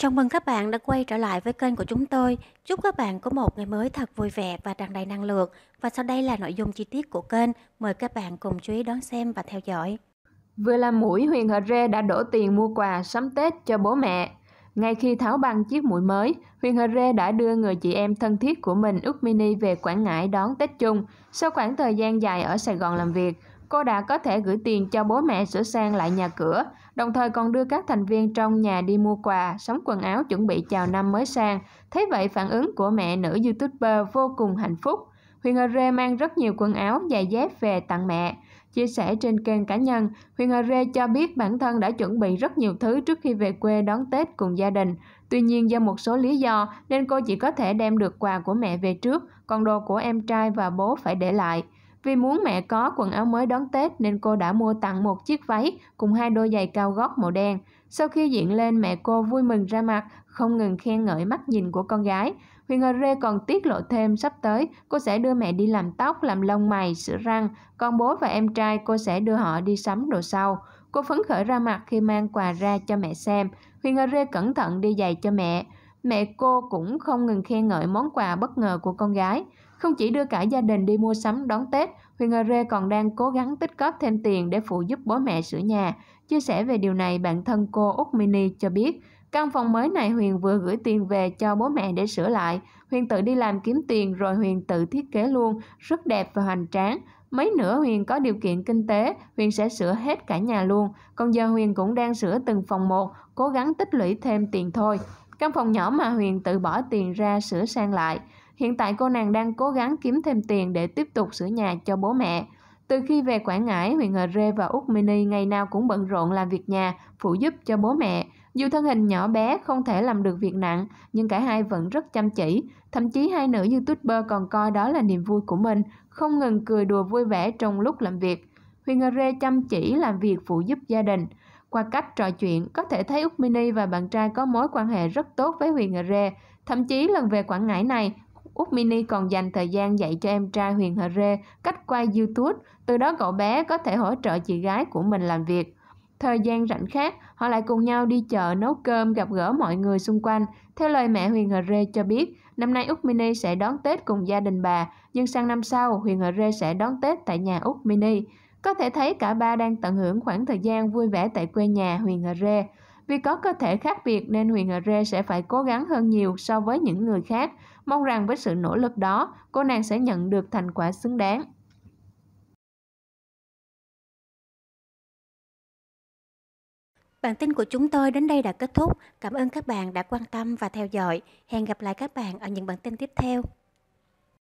Chào mừng các bạn đã quay trở lại với kênh của chúng tôi. Chúc các bạn có một ngày mới thật vui vẻ và tràn đầy năng lượng. Và sau đây là nội dung chi tiết của kênh. Mời các bạn cùng chú ý đón xem và theo dõi. Vừa làm mũi, Huyền Hờ Rê đã đổ tiền mua quà sắm Tết cho bố mẹ. Ngay khi tháo băng chiếc mũi mới, Huyền Hờ Rê đã đưa người chị em thân thiết của mình Úc Mini về Quảng Ngãi đón Tết chung. Sau khoảng thời gian dài ở Sài Gòn làm việc, cô đã có thể gửi tiền cho bố mẹ sửa sang lại nhà cửa, đồng thời còn đưa các thành viên trong nhà đi mua quà, sắm quần áo chuẩn bị chào năm mới sang. Thế vậy phản ứng của mẹ nữ youtuber vô cùng hạnh phúc. Huyền Hờ Rê mang rất nhiều quần áo, giày dép về tặng mẹ. Chia sẻ trên kênh cá nhân, Huyền Hờ Rê cho biết bản thân đã chuẩn bị rất nhiều thứ trước khi về quê đón Tết cùng gia đình. Tuy nhiên do một số lý do nên cô chỉ có thể đem được quà của mẹ về trước, còn đồ của em trai và bố phải để lại. Vì muốn mẹ có quần áo mới đón Tết nên cô đã mua tặng một chiếc váy cùng hai đôi giày cao gót màu đen. Sau khi diện lên mẹ cô vui mừng ra mặt, không ngừng khen ngợi mắt nhìn của con gái. Huyền Hờ Rê còn tiết lộ thêm sắp tới cô sẽ đưa mẹ đi làm tóc, làm lông mày, sửa răng, còn bố và em trai cô sẽ đưa họ đi sắm đồ sau. Cô phấn khởi ra mặt khi mang quà ra cho mẹ xem. Huyền Hờ Rê cẩn thận đi giày cho mẹ mẹ cô cũng không ngừng khen ngợi món quà bất ngờ của con gái. Không chỉ đưa cả gia đình đi mua sắm đón Tết, Huyền Rê còn đang cố gắng tích góp thêm tiền để phụ giúp bố mẹ sửa nhà. Chia sẻ về điều này, bạn thân cô Úc Mini cho biết, căn phòng mới này Huyền vừa gửi tiền về cho bố mẹ để sửa lại. Huyền tự đi làm kiếm tiền rồi Huyền tự thiết kế luôn, rất đẹp và hoành tráng. Mấy nữa Huyền có điều kiện kinh tế, Huyền sẽ sửa hết cả nhà luôn. Còn giờ Huyền cũng đang sửa từng phòng một, cố gắng tích lũy thêm tiền thôi. Căn phòng nhỏ mà Huyền tự bỏ tiền ra sửa sang lại. Hiện tại cô nàng đang cố gắng kiếm thêm tiền để tiếp tục sửa nhà cho bố mẹ. Từ khi về Quảng Ngãi, Huyền Hờ Rê và Úc Mini ngày nào cũng bận rộn làm việc nhà, phụ giúp cho bố mẹ. Dù thân hình nhỏ bé không thể làm được việc nặng, nhưng cả hai vẫn rất chăm chỉ. Thậm chí hai nữ youtuber còn coi đó là niềm vui của mình, không ngừng cười đùa vui vẻ trong lúc làm việc. Huyền Hờ Rê chăm chỉ làm việc phụ giúp gia đình. Qua cách trò chuyện, có thể thấy Úc Mini và bạn trai có mối quan hệ rất tốt với Huyền Hờ Rê. Thậm chí lần về Quảng Ngãi này, Úc Mini còn dành thời gian dạy cho em trai Huyền Hờ Rê cách quay YouTube, từ đó cậu bé có thể hỗ trợ chị gái của mình làm việc. Thời gian rảnh khác, họ lại cùng nhau đi chợ nấu cơm gặp gỡ mọi người xung quanh. Theo lời mẹ Huyền Hờ Rê cho biết, năm nay Úc Mini sẽ đón Tết cùng gia đình bà, nhưng sang năm sau Huyền Hờ Rê sẽ đón Tết tại nhà Úc Mini. Có thể thấy cả ba đang tận hưởng khoảng thời gian vui vẻ tại quê nhà Huyền Hờ Rê. Vì có cơ thể khác biệt nên Huyền Hờ Rê sẽ phải cố gắng hơn nhiều so với những người khác. Mong rằng với sự nỗ lực đó, cô nàng sẽ nhận được thành quả xứng đáng. Bản tin của chúng tôi đến đây đã kết thúc. Cảm ơn các bạn đã quan tâm và theo dõi. Hẹn gặp lại các bạn ở những bản tin tiếp theo.